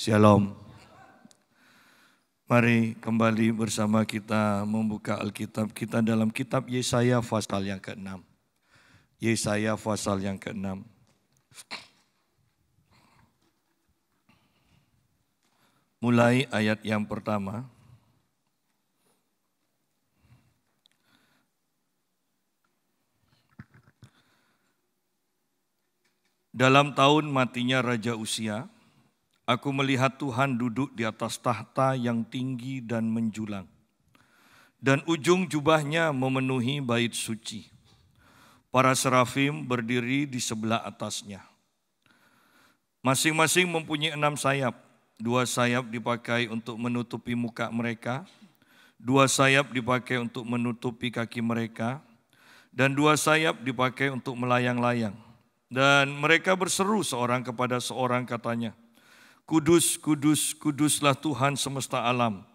Shalom. Mari kembali bersama kita membuka Alkitab kita dalam kitab Yesaya pasal yang ke-6. Yesaya pasal yang ke-6. Mulai ayat yang pertama. Dalam tahun matinya Raja Usia, Aku melihat Tuhan duduk di atas tahta yang tinggi dan menjulang. Dan ujung jubahnya memenuhi bait suci. Para serafim berdiri di sebelah atasnya. Masing-masing mempunyai enam sayap. Dua sayap dipakai untuk menutupi muka mereka. Dua sayap dipakai untuk menutupi kaki mereka. Dan dua sayap dipakai untuk melayang-layang. Dan mereka berseru seorang kepada seorang katanya, Kudus, kudus, kuduslah Tuhan semesta alam.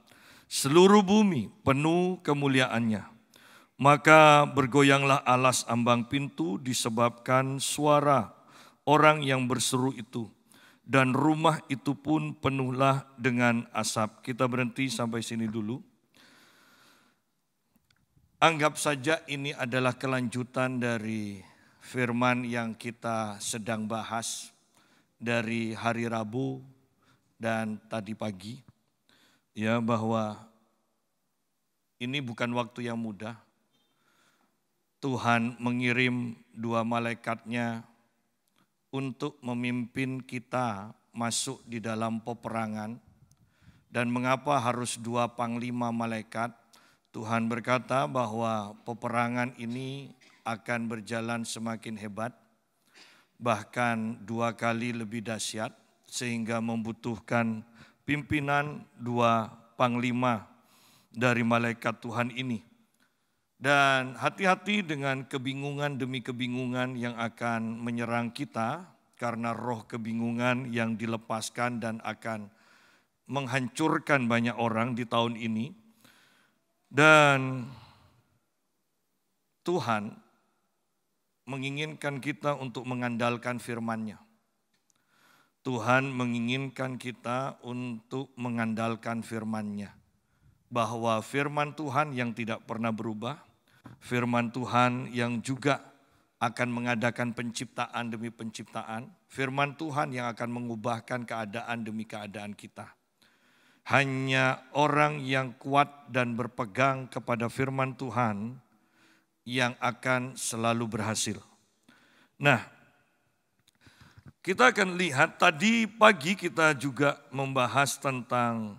Seluruh bumi penuh kemuliaannya. Maka bergoyanglah alas ambang pintu disebabkan suara orang yang berseru itu. Dan rumah itu pun penuhlah dengan asap. Kita berhenti sampai sini dulu. Anggap saja ini adalah kelanjutan dari firman yang kita sedang bahas dari hari Rabu dan tadi pagi ya bahwa ini bukan waktu yang mudah. Tuhan mengirim dua malaikatnya untuk memimpin kita masuk di dalam peperangan. Dan mengapa harus dua panglima malaikat? Tuhan berkata bahwa peperangan ini akan berjalan semakin hebat, bahkan dua kali lebih dahsyat sehingga membutuhkan pimpinan dua panglima dari malaikat Tuhan ini. Dan hati-hati dengan kebingungan demi kebingungan yang akan menyerang kita karena roh kebingungan yang dilepaskan dan akan menghancurkan banyak orang di tahun ini. Dan Tuhan menginginkan kita untuk mengandalkan firman-Nya. Tuhan menginginkan kita untuk mengandalkan firman-Nya. Bahwa firman Tuhan yang tidak pernah berubah, firman Tuhan yang juga akan mengadakan penciptaan demi penciptaan, firman Tuhan yang akan mengubahkan keadaan demi keadaan kita. Hanya orang yang kuat dan berpegang kepada firman Tuhan yang akan selalu berhasil. Nah, kita akan lihat tadi pagi kita juga membahas tentang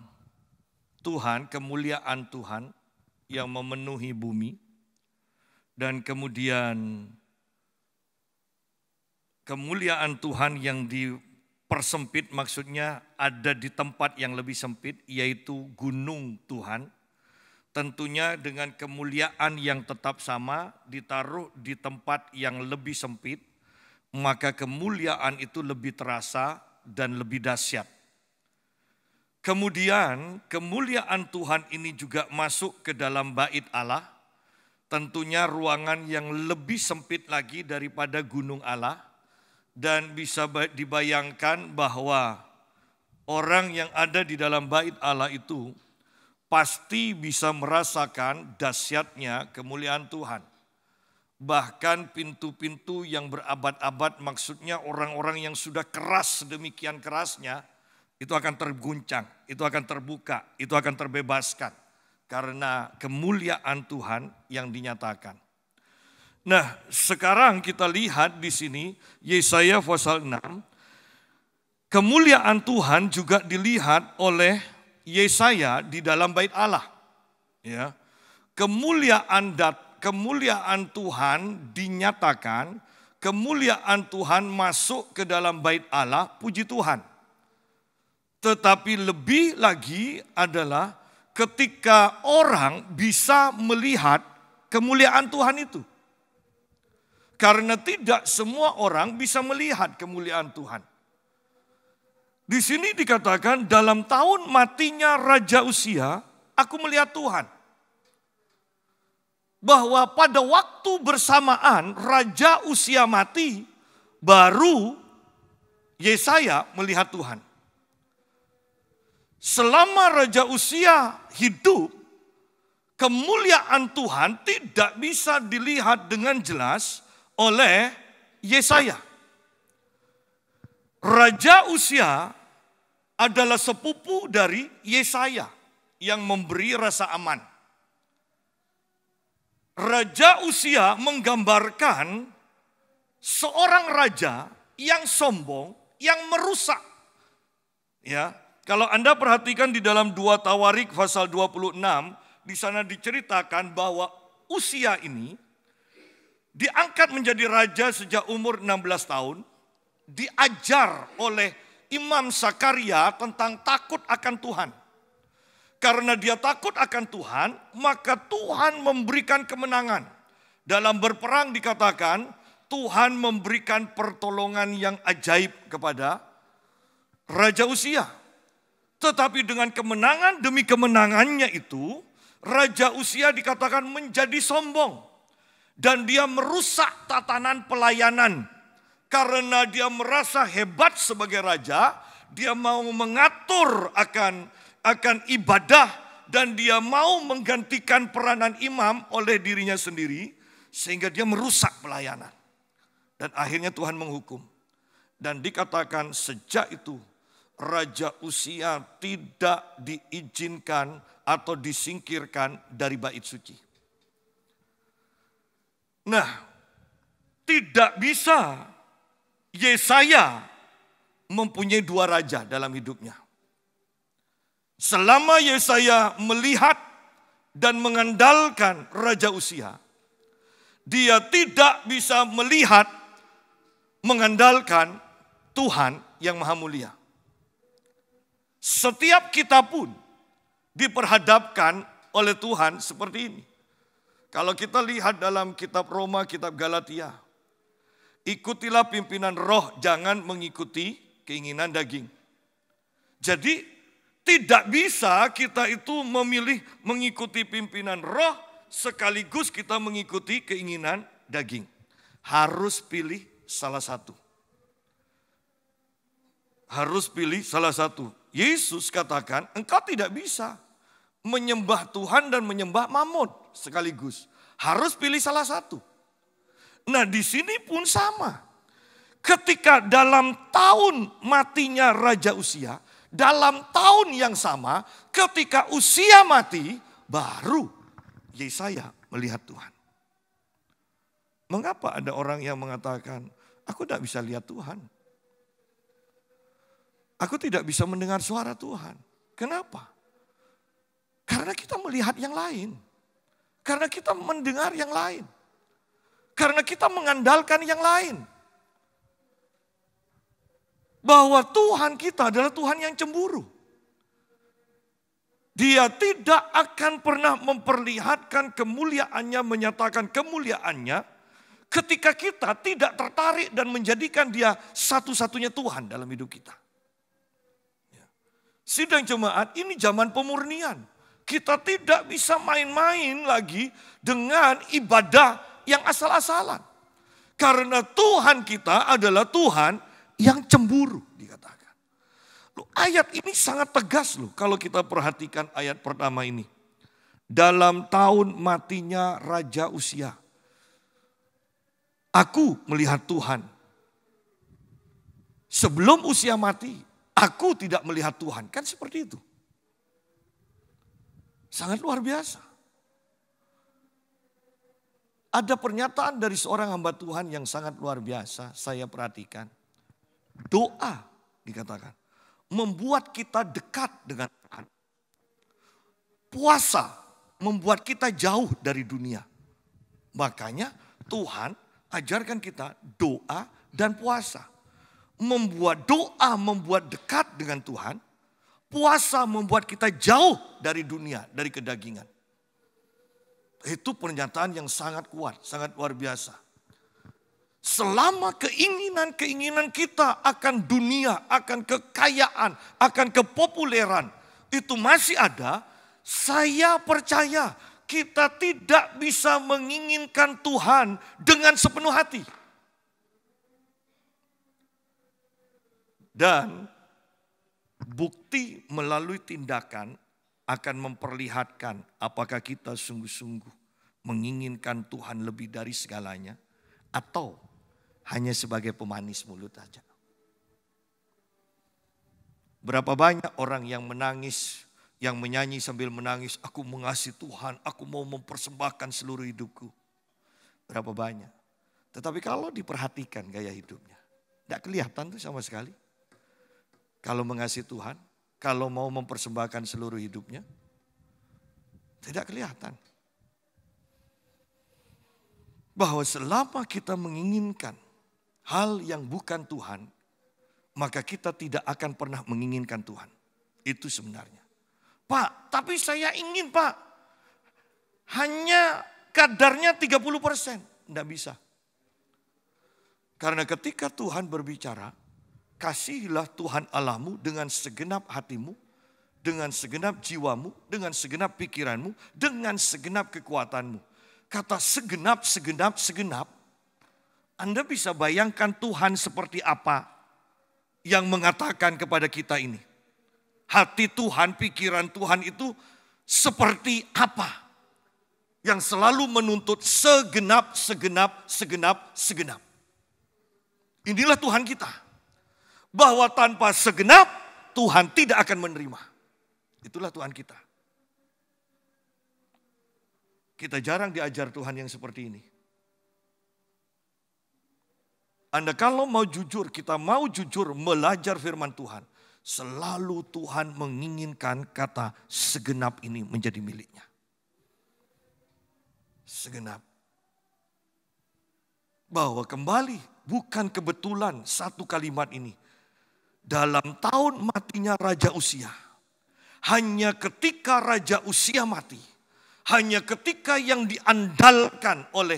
Tuhan, kemuliaan Tuhan yang memenuhi bumi. Dan kemudian kemuliaan Tuhan yang dipersempit maksudnya ada di tempat yang lebih sempit yaitu gunung Tuhan. Tentunya dengan kemuliaan yang tetap sama ditaruh di tempat yang lebih sempit maka kemuliaan itu lebih terasa dan lebih dahsyat. Kemudian kemuliaan Tuhan ini juga masuk ke dalam bait Allah, tentunya ruangan yang lebih sempit lagi daripada gunung Allah dan bisa dibayangkan bahwa orang yang ada di dalam bait Allah itu pasti bisa merasakan dahsyatnya kemuliaan Tuhan. Bahkan pintu-pintu yang berabad-abad maksudnya orang-orang yang sudah keras demikian kerasnya itu akan terguncang, itu akan terbuka, itu akan terbebaskan karena kemuliaan Tuhan yang dinyatakan. Nah, sekarang kita lihat di sini Yesaya pasal 6 kemuliaan Tuhan juga dilihat oleh Yesaya di dalam bait Allah. Ya. Kemuliaan dat kemuliaan Tuhan dinyatakan, kemuliaan Tuhan masuk ke dalam bait Allah, puji Tuhan. Tetapi lebih lagi adalah ketika orang bisa melihat kemuliaan Tuhan itu. Karena tidak semua orang bisa melihat kemuliaan Tuhan. Di sini dikatakan dalam tahun matinya Raja Usia, aku melihat Tuhan bahwa pada waktu bersamaan raja usia mati baru Yesaya melihat Tuhan. Selama raja usia hidup kemuliaan Tuhan tidak bisa dilihat dengan jelas oleh Yesaya. Raja usia adalah sepupu dari Yesaya yang memberi rasa aman Raja Usia menggambarkan seorang raja yang sombong, yang merusak. Ya, kalau Anda perhatikan di dalam dua Tawarik pasal 26, di sana diceritakan bahwa Usia ini diangkat menjadi raja sejak umur 16 tahun, diajar oleh Imam Sakaria tentang takut akan Tuhan. Karena dia takut akan Tuhan, maka Tuhan memberikan kemenangan. Dalam berperang dikatakan, Tuhan memberikan pertolongan yang ajaib kepada Raja Usia. Tetapi dengan kemenangan demi kemenangannya itu, Raja Usia dikatakan menjadi sombong. Dan dia merusak tatanan pelayanan. Karena dia merasa hebat sebagai raja, dia mau mengatur akan akan ibadah dan dia mau menggantikan peranan imam oleh dirinya sendiri sehingga dia merusak pelayanan. Dan akhirnya Tuhan menghukum. Dan dikatakan sejak itu Raja Usia tidak diizinkan atau disingkirkan dari bait suci. Nah, tidak bisa Yesaya mempunyai dua raja dalam hidupnya. Selama Yesaya melihat dan mengandalkan Raja Usia, dia tidak bisa melihat mengandalkan Tuhan yang Maha Mulia. Setiap kita pun diperhadapkan oleh Tuhan seperti ini. Kalau kita lihat dalam kitab Roma, kitab Galatia, ikutilah pimpinan roh, jangan mengikuti keinginan daging. Jadi tidak bisa kita itu memilih mengikuti pimpinan roh sekaligus kita mengikuti keinginan daging. Harus pilih salah satu. Harus pilih salah satu. Yesus katakan, engkau tidak bisa menyembah Tuhan dan menyembah Mammon sekaligus. Harus pilih salah satu. Nah, di sini pun sama. Ketika dalam tahun matinya raja Usia, dalam tahun yang sama ketika usia mati baru Yesaya melihat Tuhan. Mengapa ada orang yang mengatakan, aku tidak bisa lihat Tuhan. Aku tidak bisa mendengar suara Tuhan. Kenapa? Karena kita melihat yang lain. Karena kita mendengar yang lain. Karena kita mengandalkan yang lain bahwa Tuhan kita adalah Tuhan yang cemburu. Dia tidak akan pernah memperlihatkan kemuliaannya, menyatakan kemuliaannya ketika kita tidak tertarik dan menjadikan dia satu-satunya Tuhan dalam hidup kita. Ya. Sidang jemaat ini zaman pemurnian. Kita tidak bisa main-main lagi dengan ibadah yang asal-asalan. Karena Tuhan kita adalah Tuhan yang cemburu dikatakan. Loh, ayat ini sangat tegas loh kalau kita perhatikan ayat pertama ini. Dalam tahun matinya Raja Usia. Aku melihat Tuhan. Sebelum usia mati, aku tidak melihat Tuhan. Kan seperti itu. Sangat luar biasa. Ada pernyataan dari seorang hamba Tuhan yang sangat luar biasa, saya perhatikan. Doa dikatakan membuat kita dekat dengan Tuhan. Puasa membuat kita jauh dari dunia. Makanya Tuhan ajarkan kita doa dan puasa. Membuat doa membuat dekat dengan Tuhan, puasa membuat kita jauh dari dunia, dari kedagingan. Itu pernyataan yang sangat kuat, sangat luar biasa. Selama keinginan-keinginan kita akan dunia, akan kekayaan, akan kepopuleran itu masih ada, saya percaya kita tidak bisa menginginkan Tuhan dengan sepenuh hati. Dan bukti melalui tindakan akan memperlihatkan apakah kita sungguh-sungguh menginginkan Tuhan lebih dari segalanya atau hanya sebagai pemanis mulut saja. Berapa banyak orang yang menangis, yang menyanyi sambil menangis, aku mengasihi Tuhan, aku mau mempersembahkan seluruh hidupku. Berapa banyak. Tetapi kalau diperhatikan gaya hidupnya, tidak kelihatan tuh sama sekali. Kalau mengasihi Tuhan, kalau mau mempersembahkan seluruh hidupnya, tidak kelihatan. Bahwa selama kita menginginkan hal yang bukan Tuhan, maka kita tidak akan pernah menginginkan Tuhan. Itu sebenarnya. Pak, tapi saya ingin Pak. Hanya kadarnya 30 Tidak bisa. Karena ketika Tuhan berbicara, kasihilah Tuhan alamu dengan segenap hatimu, dengan segenap jiwamu, dengan segenap pikiranmu, dengan segenap kekuatanmu. Kata segenap, segenap, segenap anda bisa bayangkan Tuhan seperti apa yang mengatakan kepada kita ini. Hati Tuhan, pikiran Tuhan itu seperti apa? Yang selalu menuntut segenap, segenap, segenap, segenap. Inilah Tuhan kita. Bahwa tanpa segenap, Tuhan tidak akan menerima. Itulah Tuhan kita. Kita jarang diajar Tuhan yang seperti ini. Anda kalau mau jujur, kita mau jujur belajar firman Tuhan. Selalu Tuhan menginginkan kata segenap ini menjadi miliknya. Segenap. Bahwa kembali bukan kebetulan satu kalimat ini. Dalam tahun matinya Raja Usia. Hanya ketika Raja Usia mati. Hanya ketika yang diandalkan oleh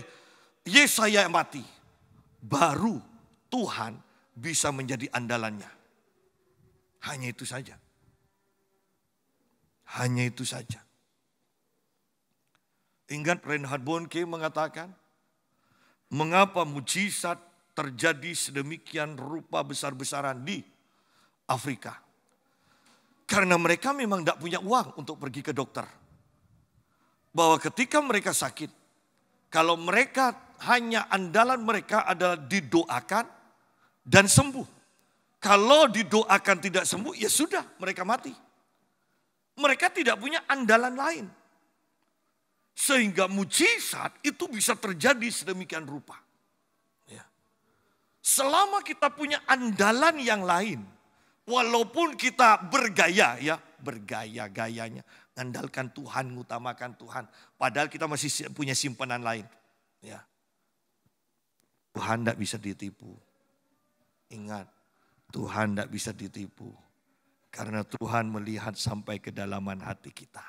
Yesaya mati baru Tuhan bisa menjadi andalannya. Hanya itu saja. Hanya itu saja. Ingat Reinhard Bonke mengatakan, mengapa mujizat terjadi sedemikian rupa besar-besaran di Afrika? Karena mereka memang tidak punya uang untuk pergi ke dokter. Bahwa ketika mereka sakit, kalau mereka hanya andalan mereka adalah didoakan, dan sembuh. Kalau didoakan tidak sembuh, ya sudah, mereka mati. Mereka tidak punya andalan lain. Sehingga mujizat itu bisa terjadi sedemikian rupa. Ya. Selama kita punya andalan yang lain, walaupun kita bergaya ya, bergaya-gayanya, andalkan Tuhan, utamakan Tuhan, padahal kita masih punya simpanan lain. Ya. Tuhan tidak bisa ditipu. Ingat, Tuhan tidak bisa ditipu. Karena Tuhan melihat sampai kedalaman hati kita.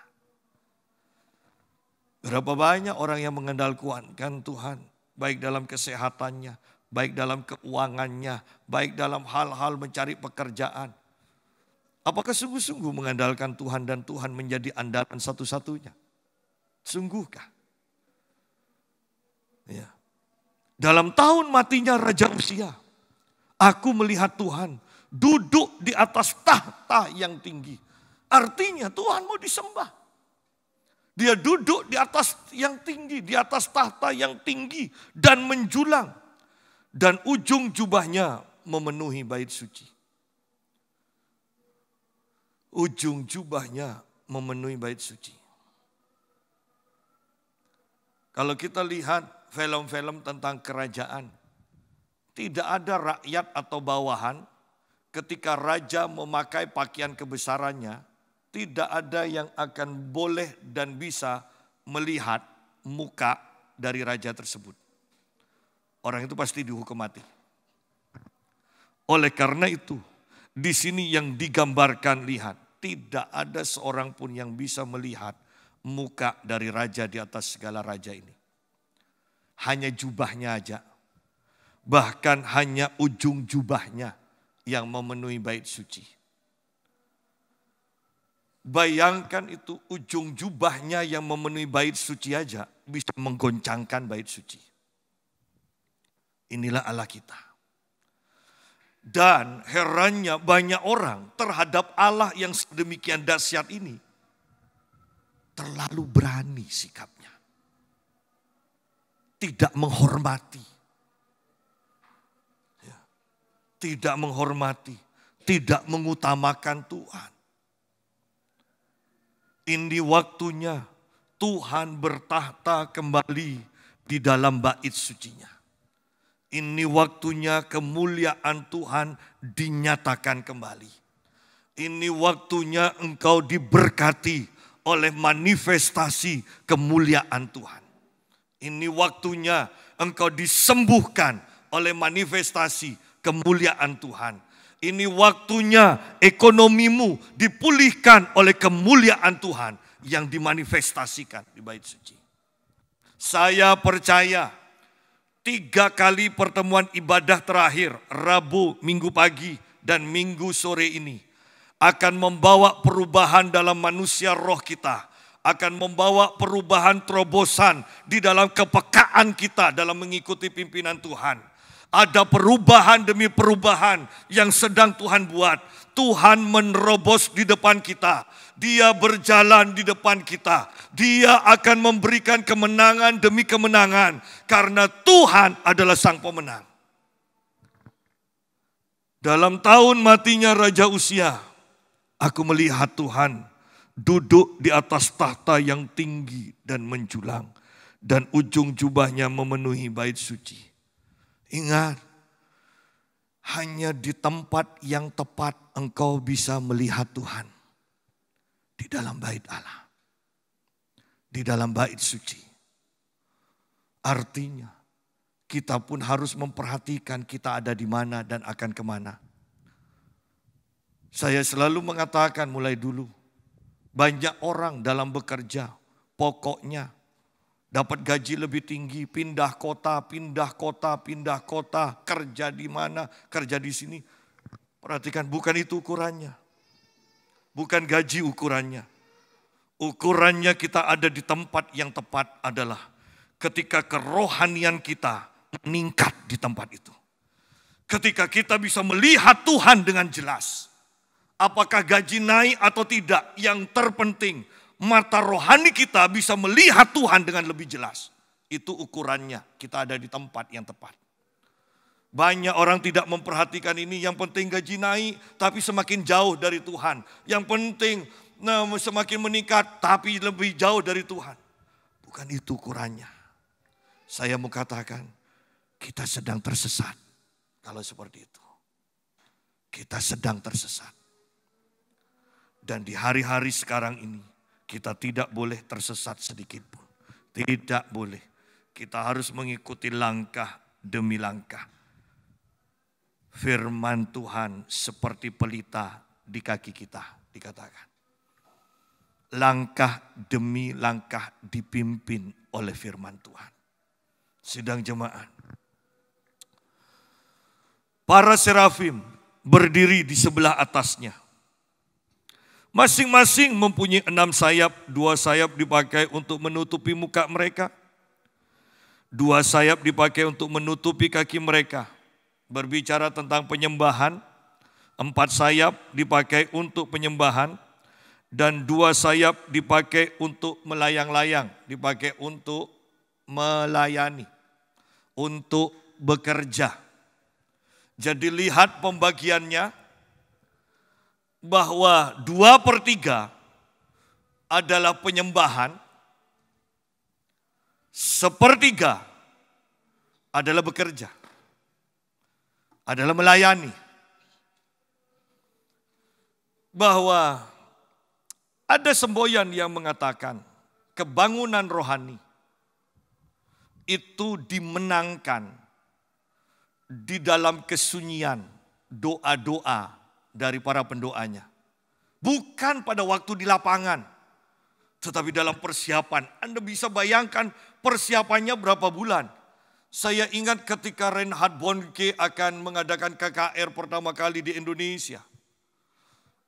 Berapa banyak orang yang mengandalkan Tuhan. Baik dalam kesehatannya, baik dalam keuangannya, baik dalam hal-hal mencari pekerjaan. Apakah sungguh-sungguh mengandalkan Tuhan dan Tuhan menjadi andalan satu-satunya? Sungguhkah? Ya. Dalam tahun matinya Raja Usia, Aku melihat Tuhan duduk di atas tahta yang tinggi. Artinya Tuhan mau disembah. Dia duduk di atas yang tinggi, di atas tahta yang tinggi dan menjulang. Dan ujung jubahnya memenuhi bait suci. Ujung jubahnya memenuhi bait suci. Kalau kita lihat film-film tentang kerajaan, tidak ada rakyat atau bawahan ketika raja memakai pakaian kebesarannya, tidak ada yang akan boleh dan bisa melihat muka dari raja tersebut. Orang itu pasti dihukum mati. Oleh karena itu, di sini yang digambarkan lihat, tidak ada seorang pun yang bisa melihat muka dari raja di atas segala raja ini. Hanya jubahnya aja bahkan hanya ujung jubahnya yang memenuhi bait suci. Bayangkan itu ujung jubahnya yang memenuhi bait suci aja bisa menggoncangkan bait suci. Inilah Allah kita. Dan herannya banyak orang terhadap Allah yang sedemikian dahsyat ini terlalu berani sikapnya. Tidak menghormati tidak menghormati, tidak mengutamakan Tuhan. Ini waktunya Tuhan bertahta kembali di dalam bait sucinya. Ini waktunya kemuliaan Tuhan dinyatakan kembali. Ini waktunya engkau diberkati oleh manifestasi kemuliaan Tuhan. Ini waktunya engkau disembuhkan oleh manifestasi kemuliaan Tuhan. Ini waktunya ekonomimu dipulihkan oleh kemuliaan Tuhan yang dimanifestasikan di bait suci. Saya percaya tiga kali pertemuan ibadah terakhir Rabu minggu pagi dan minggu sore ini akan membawa perubahan dalam manusia roh kita akan membawa perubahan terobosan di dalam kepekaan kita dalam mengikuti pimpinan Tuhan. Ada perubahan demi perubahan yang sedang Tuhan buat. Tuhan menerobos di depan kita. Dia berjalan di depan kita. Dia akan memberikan kemenangan demi kemenangan karena Tuhan adalah sang pemenang. Dalam tahun matinya Raja Usia, aku melihat Tuhan duduk di atas tahta yang tinggi dan menjulang dan ujung jubahnya memenuhi bait suci. Ingat, hanya di tempat yang tepat engkau bisa melihat Tuhan. Di dalam bait Allah. Di dalam bait suci. Artinya, kita pun harus memperhatikan kita ada di mana dan akan kemana. Saya selalu mengatakan mulai dulu, banyak orang dalam bekerja, pokoknya dapat gaji lebih tinggi, pindah kota, pindah kota, pindah kota, kerja di mana, kerja di sini. Perhatikan, bukan itu ukurannya. Bukan gaji ukurannya. Ukurannya kita ada di tempat yang tepat adalah ketika kerohanian kita meningkat di tempat itu. Ketika kita bisa melihat Tuhan dengan jelas. Apakah gaji naik atau tidak, yang terpenting – mata rohani kita bisa melihat Tuhan dengan lebih jelas. Itu ukurannya, kita ada di tempat yang tepat. Banyak orang tidak memperhatikan ini, yang penting gaji naik tapi semakin jauh dari Tuhan. Yang penting nah, semakin meningkat tapi lebih jauh dari Tuhan. Bukan itu ukurannya. Saya mau katakan, kita sedang tersesat kalau seperti itu. Kita sedang tersesat. Dan di hari-hari sekarang ini, kita tidak boleh tersesat sedikit pun. Tidak boleh. Kita harus mengikuti langkah demi langkah. Firman Tuhan seperti pelita di kaki kita, dikatakan. Langkah demi langkah dipimpin oleh firman Tuhan. Sidang jemaat. Para serafim berdiri di sebelah atasnya Masing-masing mempunyai enam sayap, dua sayap dipakai untuk menutupi muka mereka, dua sayap dipakai untuk menutupi kaki mereka. Berbicara tentang penyembahan, empat sayap dipakai untuk penyembahan, dan dua sayap dipakai untuk melayang-layang, dipakai untuk melayani, untuk bekerja. Jadi lihat pembagiannya, bahwa dua per tiga adalah penyembahan, sepertiga adalah bekerja, adalah melayani. Bahwa ada semboyan yang mengatakan kebangunan rohani itu dimenangkan di dalam kesunyian doa-doa dari para pendoanya. Bukan pada waktu di lapangan, tetapi dalam persiapan. Anda bisa bayangkan persiapannya berapa bulan. Saya ingat ketika Reinhard Bonke akan mengadakan KKR pertama kali di Indonesia.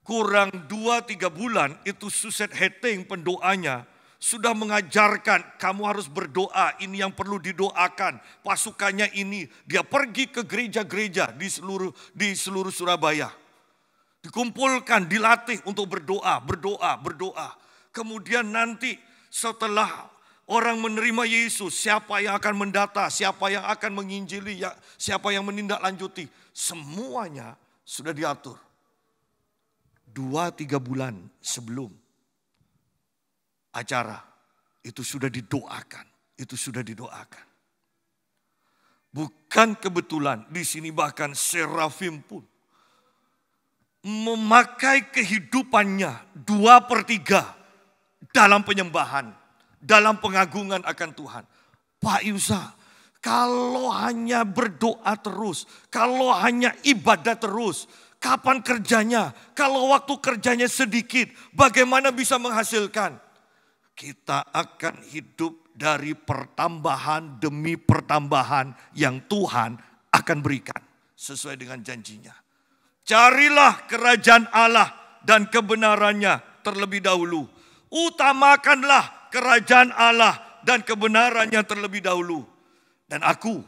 Kurang dua tiga bulan itu Suset Heteng pendoanya sudah mengajarkan kamu harus berdoa, ini yang perlu didoakan. Pasukannya ini, dia pergi ke gereja-gereja di seluruh di seluruh Surabaya dikumpulkan, dilatih untuk berdoa, berdoa, berdoa. Kemudian nanti setelah orang menerima Yesus, siapa yang akan mendata, siapa yang akan menginjili, ya, siapa yang menindaklanjuti. Semuanya sudah diatur. Dua, tiga bulan sebelum acara itu sudah didoakan. Itu sudah didoakan. Bukan kebetulan di sini bahkan serafim pun memakai kehidupannya dua per tiga dalam penyembahan, dalam pengagungan akan Tuhan. Pak Yusa, kalau hanya berdoa terus, kalau hanya ibadah terus, kapan kerjanya? Kalau waktu kerjanya sedikit, bagaimana bisa menghasilkan? Kita akan hidup dari pertambahan demi pertambahan yang Tuhan akan berikan sesuai dengan janjinya. Carilah kerajaan Allah dan kebenarannya terlebih dahulu. Utamakanlah kerajaan Allah dan kebenarannya terlebih dahulu. Dan aku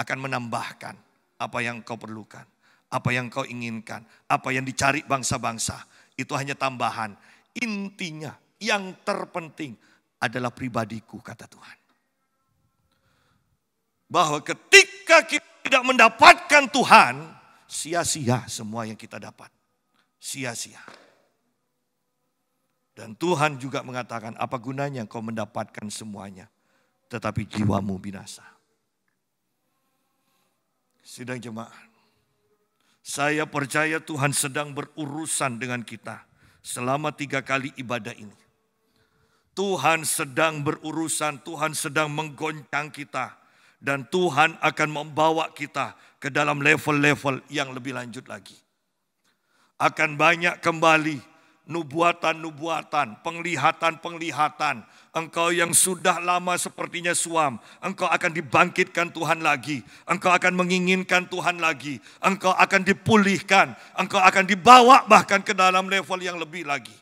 akan menambahkan apa yang kau perlukan, apa yang kau inginkan, apa yang dicari bangsa-bangsa. Itu hanya tambahan. Intinya yang terpenting adalah pribadiku kata Tuhan. Bahwa ketika kita tidak mendapatkan Tuhan, sia-sia semua yang kita dapat. Sia-sia. Dan Tuhan juga mengatakan, apa gunanya kau mendapatkan semuanya, tetapi jiwamu binasa. Sidang jemaat, saya percaya Tuhan sedang berurusan dengan kita selama tiga kali ibadah ini. Tuhan sedang berurusan, Tuhan sedang menggoncang kita dan Tuhan akan membawa kita ke dalam level-level yang lebih lanjut lagi. Akan banyak kembali nubuatan-nubuatan, penglihatan-penglihatan. Engkau yang sudah lama sepertinya suam, engkau akan dibangkitkan Tuhan lagi. Engkau akan menginginkan Tuhan lagi. Engkau akan dipulihkan, engkau akan dibawa bahkan ke dalam level yang lebih lagi.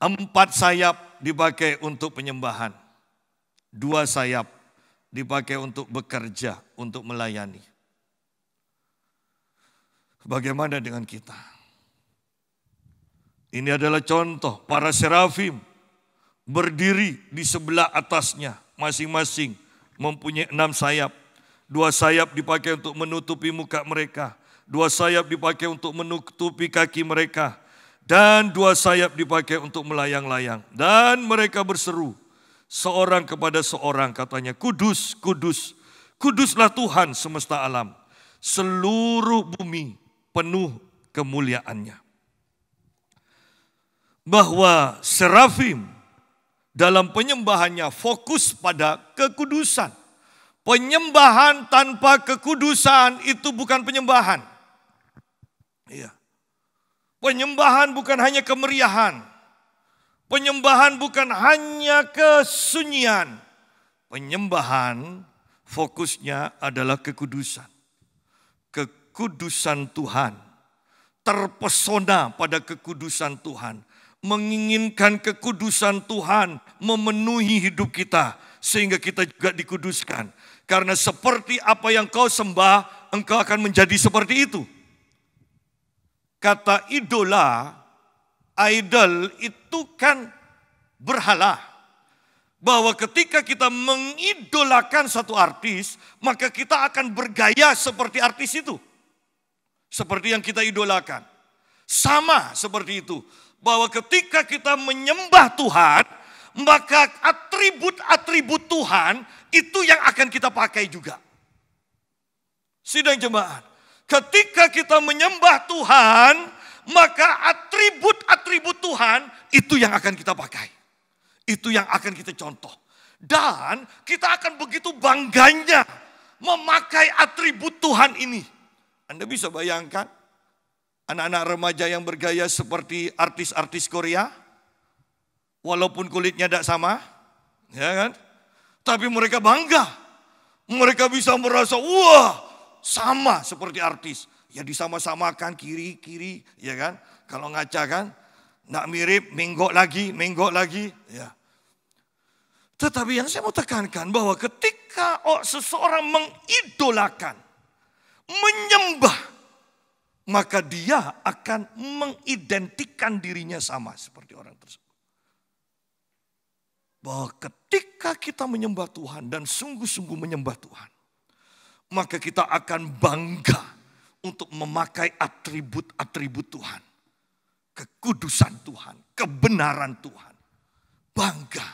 Empat sayap dipakai untuk penyembahan. Dua sayap dipakai untuk bekerja, untuk melayani. Bagaimana dengan kita? Ini adalah contoh para serafim berdiri di sebelah atasnya masing-masing mempunyai enam sayap. Dua sayap dipakai untuk menutupi muka mereka. Dua sayap dipakai untuk menutupi kaki mereka dan dua sayap dipakai untuk melayang-layang. Dan mereka berseru, seorang kepada seorang katanya, kudus, kudus, kuduslah Tuhan semesta alam. Seluruh bumi penuh kemuliaannya. Bahwa serafim dalam penyembahannya fokus pada kekudusan. Penyembahan tanpa kekudusan itu bukan penyembahan. Iya. Penyembahan bukan hanya kemeriahan. Penyembahan bukan hanya kesunyian. Penyembahan fokusnya adalah kekudusan. Kekudusan Tuhan. Terpesona pada kekudusan Tuhan. Menginginkan kekudusan Tuhan memenuhi hidup kita. Sehingga kita juga dikuduskan. Karena seperti apa yang kau sembah, engkau akan menjadi seperti itu. Kata idola, idol itu kan berhala. Bahwa ketika kita mengidolakan satu artis, maka kita akan bergaya seperti artis itu. Seperti yang kita idolakan. Sama seperti itu. Bahwa ketika kita menyembah Tuhan, maka atribut-atribut Tuhan itu yang akan kita pakai juga. Sidang jemaat, Ketika kita menyembah Tuhan, maka atribut-atribut Tuhan itu yang akan kita pakai. Itu yang akan kita contoh. Dan kita akan begitu bangganya memakai atribut Tuhan ini. Anda bisa bayangkan anak-anak remaja yang bergaya seperti artis-artis Korea, walaupun kulitnya tidak sama, ya kan? Tapi mereka bangga. Mereka bisa merasa, wah sama seperti artis. Ya disama-samakan kiri-kiri, ya kan? Kalau ngaca kan, nak mirip, menggok lagi, menggok lagi, ya. Tetapi yang saya mau tekankan bahwa ketika oh, seseorang mengidolakan, menyembah, maka dia akan mengidentikan dirinya sama seperti orang tersebut bahwa ketika kita menyembah Tuhan dan sungguh-sungguh menyembah Tuhan, maka kita akan bangga untuk memakai atribut-atribut Tuhan. Kekudusan Tuhan, kebenaran Tuhan. Bangga.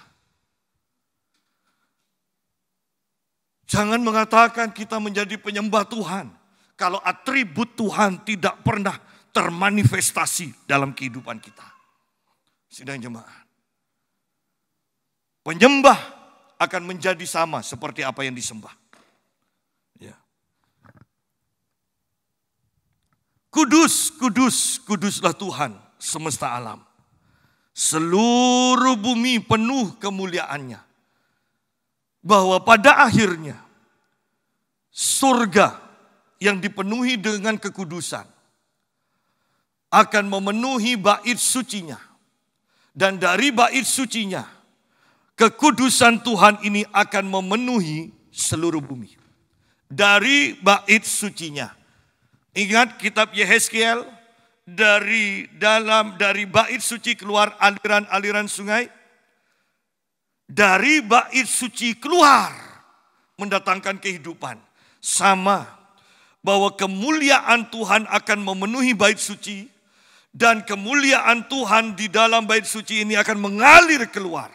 Jangan mengatakan kita menjadi penyembah Tuhan kalau atribut Tuhan tidak pernah termanifestasi dalam kehidupan kita. Sidang jemaat. Penyembah akan menjadi sama seperti apa yang disembah. Kudus, kudus, kuduslah Tuhan semesta alam. Seluruh bumi penuh kemuliaannya. Bahwa pada akhirnya surga yang dipenuhi dengan kekudusan akan memenuhi bait sucinya. Dan dari bait sucinya, kekudusan Tuhan ini akan memenuhi seluruh bumi. Dari bait sucinya Ingat kitab Yehezkiel dari dalam dari bait suci keluar aliran-aliran sungai. Dari bait suci keluar mendatangkan kehidupan. Sama bahwa kemuliaan Tuhan akan memenuhi bait suci dan kemuliaan Tuhan di dalam bait suci ini akan mengalir keluar.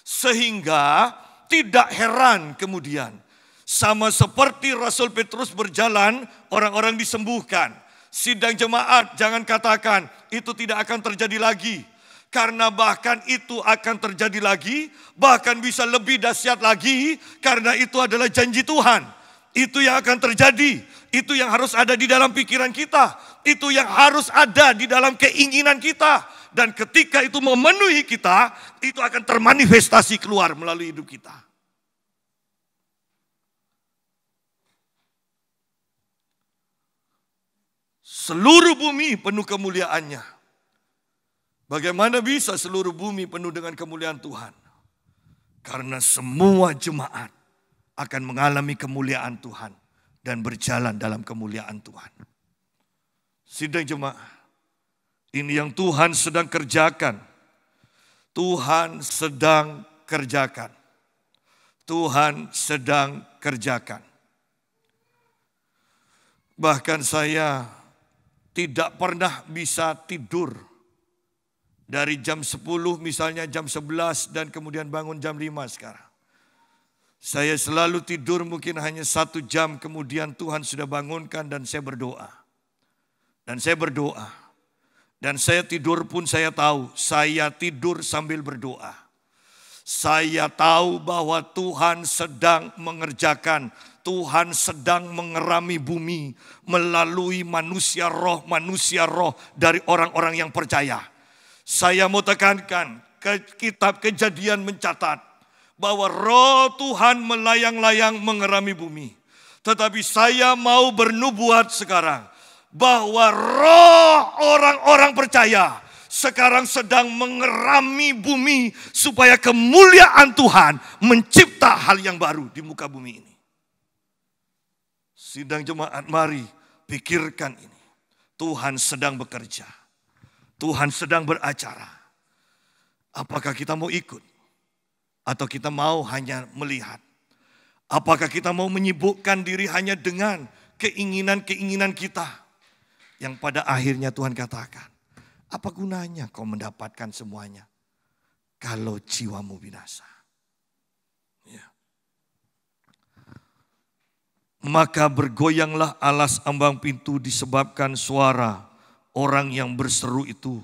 Sehingga tidak heran kemudian sama seperti Rasul Petrus berjalan, orang-orang disembuhkan. Sidang jemaat, jangan katakan itu tidak akan terjadi lagi. Karena bahkan itu akan terjadi lagi, bahkan bisa lebih dahsyat lagi, karena itu adalah janji Tuhan. Itu yang akan terjadi, itu yang harus ada di dalam pikiran kita, itu yang harus ada di dalam keinginan kita. Dan ketika itu memenuhi kita, itu akan termanifestasi keluar melalui hidup kita. Seluruh bumi penuh kemuliaannya. Bagaimana bisa seluruh bumi penuh dengan kemuliaan Tuhan? Karena semua jemaat akan mengalami kemuliaan Tuhan dan berjalan dalam kemuliaan Tuhan. Sidang jemaat, ini yang Tuhan sedang kerjakan. Tuhan sedang kerjakan. Tuhan sedang kerjakan. Bahkan saya tidak pernah bisa tidur. Dari jam 10 misalnya jam 11 dan kemudian bangun jam 5 sekarang. Saya selalu tidur mungkin hanya satu jam kemudian Tuhan sudah bangunkan dan saya berdoa. Dan saya berdoa. Dan saya tidur pun saya tahu, saya tidur sambil berdoa. Saya tahu bahwa Tuhan sedang mengerjakan Tuhan sedang mengerami bumi melalui manusia roh, manusia roh dari orang-orang yang percaya. Saya mau tekankan, ke kitab kejadian mencatat bahwa roh Tuhan melayang-layang mengerami bumi. Tetapi saya mau bernubuat sekarang bahwa roh orang-orang percaya sekarang sedang mengerami bumi supaya kemuliaan Tuhan mencipta hal yang baru di muka bumi ini. Sidang jemaat, mari pikirkan ini. Tuhan sedang bekerja. Tuhan sedang beracara. Apakah kita mau ikut? Atau kita mau hanya melihat? Apakah kita mau menyibukkan diri hanya dengan keinginan-keinginan kita? Yang pada akhirnya Tuhan katakan, apa gunanya kau mendapatkan semuanya? Kalau jiwamu binasa. Maka bergoyanglah alas ambang pintu disebabkan suara orang yang berseru itu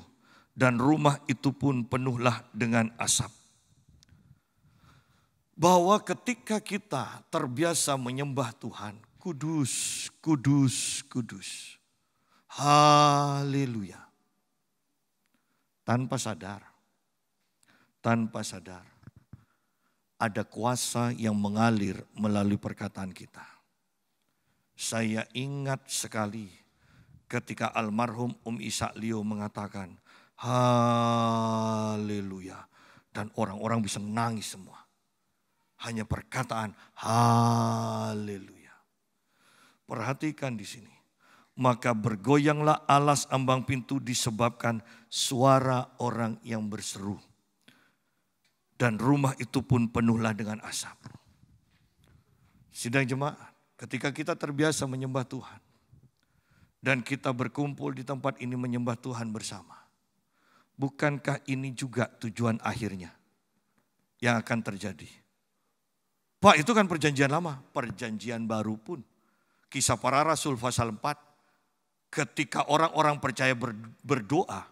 dan rumah itu pun penuhlah dengan asap. Bahwa ketika kita terbiasa menyembah Tuhan, kudus, kudus, kudus. Haleluya. Tanpa sadar, tanpa sadar, ada kuasa yang mengalir melalui perkataan kita. Saya ingat sekali ketika almarhum Um Isa Leo mengatakan, Haleluya. Dan orang-orang bisa nangis semua. Hanya perkataan, Haleluya. Perhatikan di sini. Maka bergoyanglah alas ambang pintu disebabkan suara orang yang berseru. Dan rumah itu pun penuhlah dengan asap. Sidang jemaah. Ketika kita terbiasa menyembah Tuhan dan kita berkumpul di tempat ini menyembah Tuhan bersama, bukankah ini juga tujuan akhirnya yang akan terjadi? Pak, itu kan perjanjian lama, perjanjian baru pun. Kisah para rasul pasal 4, ketika orang-orang percaya berdoa,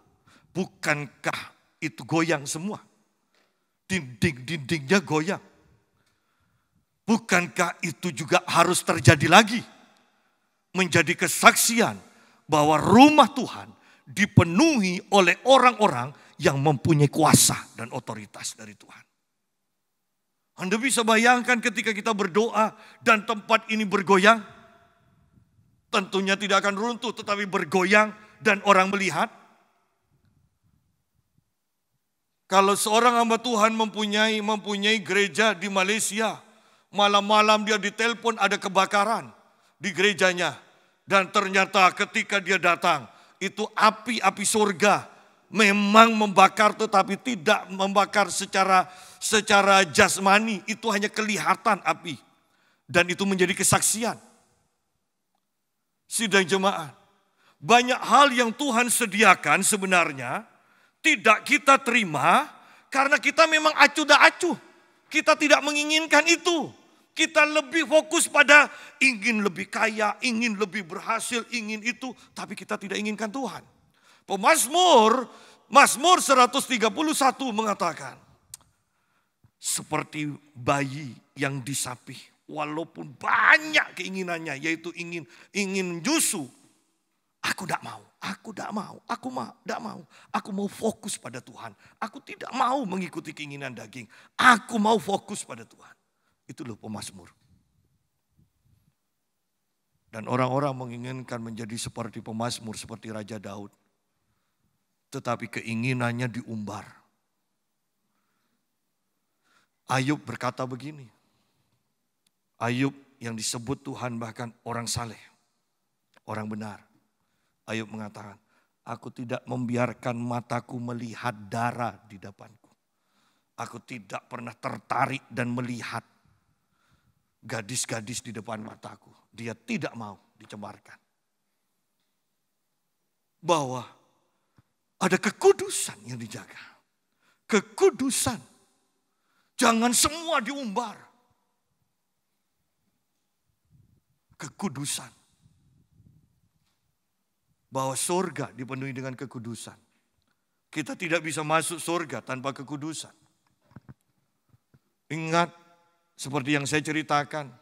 bukankah itu goyang semua? Dinding-dindingnya goyang. Bukankah itu juga harus terjadi lagi? Menjadi kesaksian bahwa rumah Tuhan dipenuhi oleh orang-orang yang mempunyai kuasa dan otoritas dari Tuhan. Anda bisa bayangkan ketika kita berdoa dan tempat ini bergoyang, tentunya tidak akan runtuh, tetapi bergoyang dan orang melihat. Kalau seorang hamba Tuhan mempunyai mempunyai gereja di Malaysia, Malam-malam dia ditelepon ada kebakaran di gerejanya. Dan ternyata ketika dia datang, itu api-api surga memang membakar tetapi tidak membakar secara secara jasmani, itu hanya kelihatan api. Dan itu menjadi kesaksian. Sidang jemaat, banyak hal yang Tuhan sediakan sebenarnya tidak kita terima karena kita memang acuh dah acuh. Kita tidak menginginkan itu. Kita lebih fokus pada ingin lebih kaya, ingin lebih berhasil, ingin itu, tapi kita tidak inginkan Tuhan. Pemasmur, Masmur 131 mengatakan, seperti bayi yang disapih, walaupun banyak keinginannya, yaitu ingin ingin justru aku tidak mau, aku tidak mau, aku mau, tidak mau, aku mau fokus pada Tuhan. Aku tidak mau mengikuti keinginan daging, aku mau fokus pada Tuhan. Itu loh pemazmur. Dan orang-orang menginginkan menjadi seperti pemazmur, seperti Raja Daud. Tetapi keinginannya diumbar. Ayub berkata begini. Ayub yang disebut Tuhan bahkan orang saleh, orang benar. Ayub mengatakan, aku tidak membiarkan mataku melihat darah di depanku. Aku tidak pernah tertarik dan melihat gadis-gadis di depan mataku. Dia tidak mau dicemarkan. Bahwa ada kekudusan yang dijaga. Kekudusan. Jangan semua diumbar. Kekudusan. Bahwa surga dipenuhi dengan kekudusan. Kita tidak bisa masuk surga tanpa kekudusan. Ingat seperti yang saya ceritakan,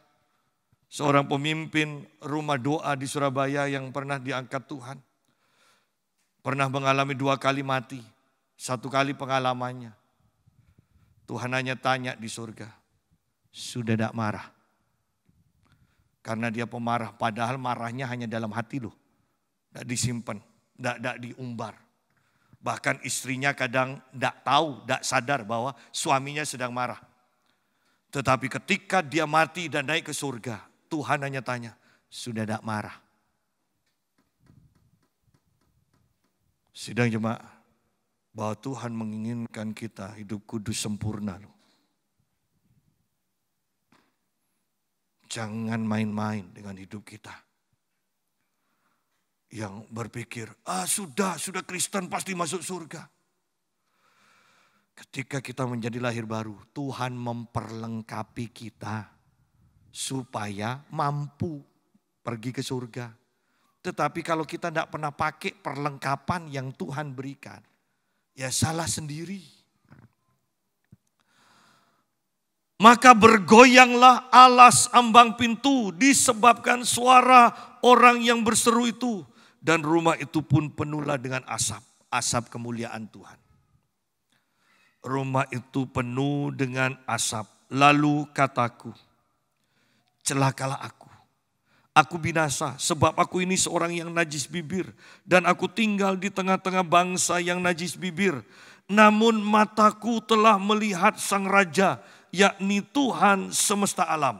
seorang pemimpin rumah doa di Surabaya yang pernah diangkat Tuhan. Pernah mengalami dua kali mati, satu kali pengalamannya. Tuhan hanya tanya di surga, sudah tidak marah. Karena dia pemarah, padahal marahnya hanya dalam hati loh. Tidak disimpan, tidak diumbar. Bahkan istrinya kadang tidak tahu, tidak sadar bahwa suaminya sedang marah. Tetapi ketika dia mati dan naik ke surga, Tuhan hanya tanya, sudah tidak marah. Sidang jemaah, bahwa Tuhan menginginkan kita hidup kudus sempurna. Jangan main-main dengan hidup kita. Yang berpikir, ah sudah, sudah Kristen pasti masuk surga. Ketika kita menjadi lahir baru, Tuhan memperlengkapi kita supaya mampu pergi ke surga. Tetapi kalau kita tidak pernah pakai perlengkapan yang Tuhan berikan, ya salah sendiri. Maka bergoyanglah alas ambang pintu disebabkan suara orang yang berseru itu. Dan rumah itu pun penuhlah dengan asap, asap kemuliaan Tuhan rumah itu penuh dengan asap. Lalu kataku, celakalah aku. Aku binasa sebab aku ini seorang yang najis bibir dan aku tinggal di tengah-tengah bangsa yang najis bibir. Namun mataku telah melihat sang raja yakni Tuhan semesta alam.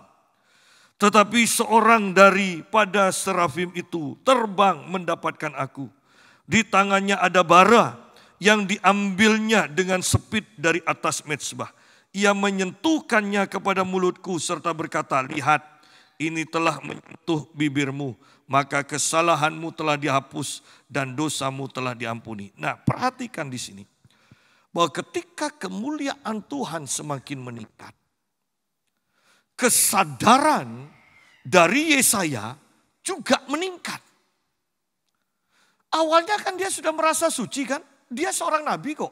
Tetapi seorang daripada serafim itu terbang mendapatkan aku. Di tangannya ada bara yang diambilnya dengan sepit dari atas mezbah. Ia menyentuhkannya kepada mulutku serta berkata, lihat ini telah menyentuh bibirmu, maka kesalahanmu telah dihapus dan dosamu telah diampuni. Nah perhatikan di sini, bahwa ketika kemuliaan Tuhan semakin meningkat, kesadaran dari Yesaya juga meningkat. Awalnya kan dia sudah merasa suci kan? dia seorang nabi kok.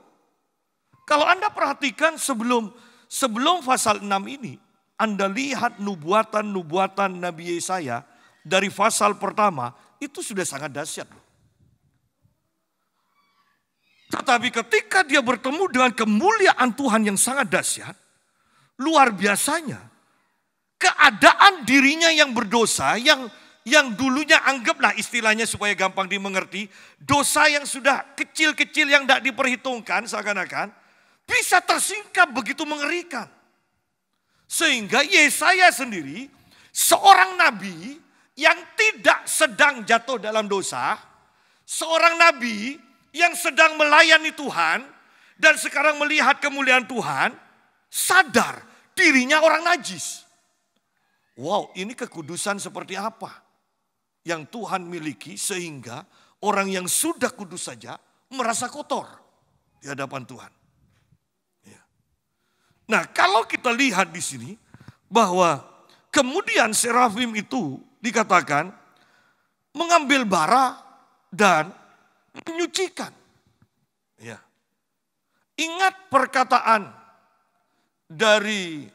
Kalau Anda perhatikan sebelum sebelum pasal 6 ini, Anda lihat nubuatan-nubuatan Nabi Yesaya dari pasal pertama, itu sudah sangat dahsyat. Tetapi ketika dia bertemu dengan kemuliaan Tuhan yang sangat dahsyat, luar biasanya, keadaan dirinya yang berdosa, yang yang dulunya anggaplah istilahnya supaya gampang dimengerti, dosa yang sudah kecil-kecil yang tidak diperhitungkan seakan-akan, bisa tersingkap begitu mengerikan. Sehingga Yesaya ya sendiri, seorang nabi yang tidak sedang jatuh dalam dosa, seorang nabi yang sedang melayani Tuhan, dan sekarang melihat kemuliaan Tuhan, sadar dirinya orang najis. Wow, ini kekudusan seperti apa? yang Tuhan miliki sehingga orang yang sudah kudus saja merasa kotor di hadapan Tuhan. Ya. Nah kalau kita lihat di sini bahwa kemudian serafim itu dikatakan mengambil bara dan menyucikan. Ya. Ingat perkataan dari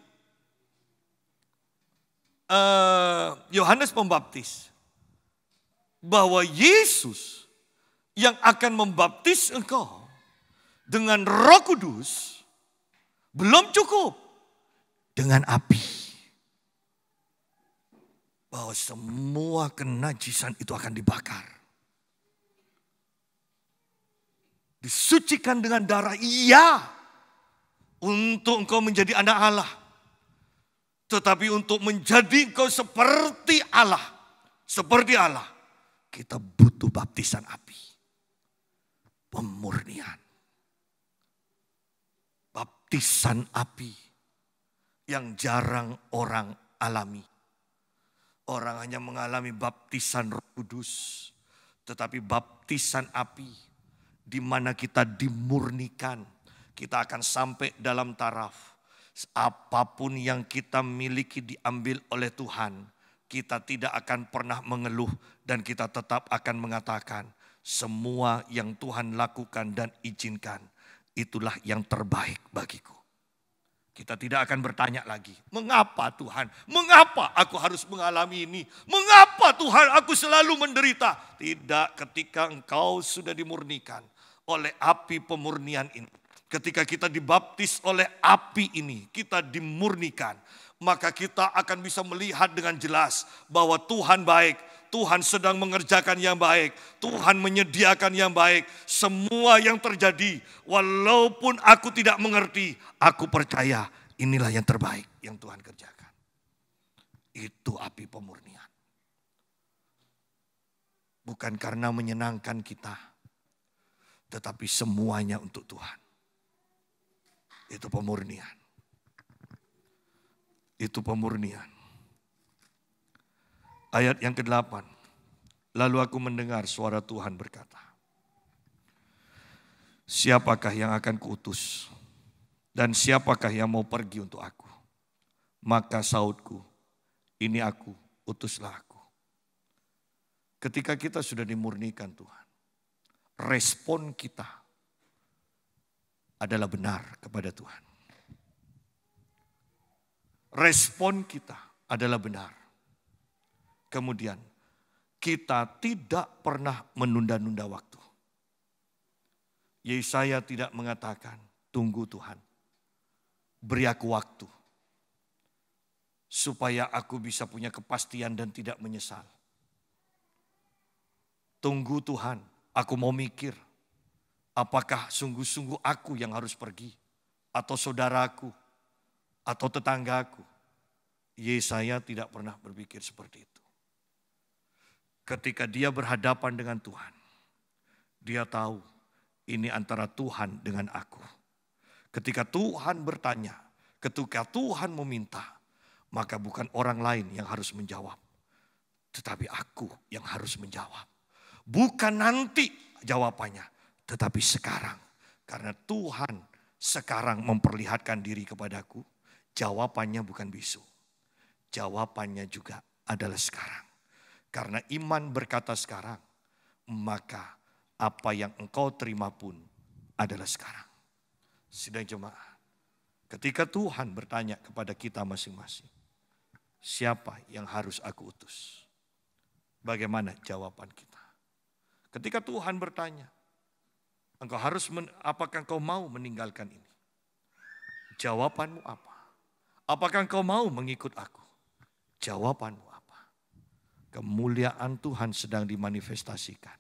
eh, Yohanes uh, Pembaptis bahwa Yesus yang akan membaptis engkau dengan Roh Kudus belum cukup dengan api. Bahwa semua kenajisan itu akan dibakar. Disucikan dengan darah, iya. Untuk engkau menjadi anak Allah. Tetapi untuk menjadi engkau seperti Allah. Seperti Allah kita butuh baptisan api. Pemurnian. Baptisan api yang jarang orang alami. Orang hanya mengalami baptisan roh kudus. Tetapi baptisan api di mana kita dimurnikan. Kita akan sampai dalam taraf. Apapun yang kita miliki diambil oleh Tuhan. Kita tidak akan pernah mengeluh dan kita tetap akan mengatakan, semua yang Tuhan lakukan dan izinkan, itulah yang terbaik bagiku. Kita tidak akan bertanya lagi, mengapa Tuhan? Mengapa aku harus mengalami ini? Mengapa Tuhan aku selalu menderita? Tidak ketika engkau sudah dimurnikan oleh api pemurnian ini. Ketika kita dibaptis oleh api ini, kita dimurnikan. Maka kita akan bisa melihat dengan jelas bahwa Tuhan baik Tuhan sedang mengerjakan yang baik, Tuhan menyediakan yang baik. Semua yang terjadi, walaupun aku tidak mengerti, aku percaya inilah yang terbaik yang Tuhan kerjakan. Itu api pemurnian. Bukan karena menyenangkan kita, tetapi semuanya untuk Tuhan. Itu pemurnian. Itu pemurnian. Ayat yang ke-8. Lalu aku mendengar suara Tuhan berkata, Siapakah yang akan kuutus? Dan siapakah yang mau pergi untuk aku? Maka sautku, ini aku, utuslah aku. Ketika kita sudah dimurnikan Tuhan, respon kita adalah benar kepada Tuhan. Respon kita adalah benar. Kemudian, kita tidak pernah menunda-nunda waktu. Yesaya tidak mengatakan, tunggu Tuhan, beri aku waktu. Supaya aku bisa punya kepastian dan tidak menyesal. Tunggu Tuhan, aku mau mikir. Apakah sungguh-sungguh aku yang harus pergi? Atau saudaraku? Atau tetanggaku? Yesaya tidak pernah berpikir seperti itu ketika dia berhadapan dengan Tuhan. Dia tahu ini antara Tuhan dengan aku. Ketika Tuhan bertanya, ketika Tuhan meminta, maka bukan orang lain yang harus menjawab, tetapi aku yang harus menjawab. Bukan nanti jawabannya, tetapi sekarang. Karena Tuhan sekarang memperlihatkan diri kepadaku, jawabannya bukan bisu, Jawabannya juga adalah sekarang. Karena iman berkata sekarang, maka apa yang engkau terima pun adalah sekarang. Sidang jemaah, ketika Tuhan bertanya kepada kita masing-masing, siapa yang harus aku utus? Bagaimana jawaban kita? Ketika Tuhan bertanya, engkau harus men, apakah engkau mau meninggalkan ini? Jawabanmu apa? Apakah engkau mau mengikut aku? Jawabanmu Kemuliaan Tuhan sedang dimanifestasikan.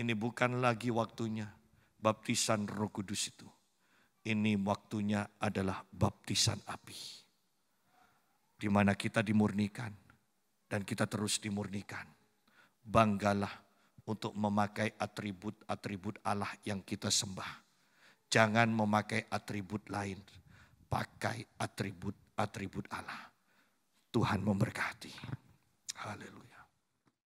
Ini bukan lagi waktunya baptisan Roh Kudus itu. Ini waktunya adalah baptisan api. Di mana kita dimurnikan dan kita terus dimurnikan. Banggalah untuk memakai atribut-atribut Allah yang kita sembah. Jangan memakai atribut lain. Pakai atribut-atribut Allah. Tuhan memberkati. Aleluia!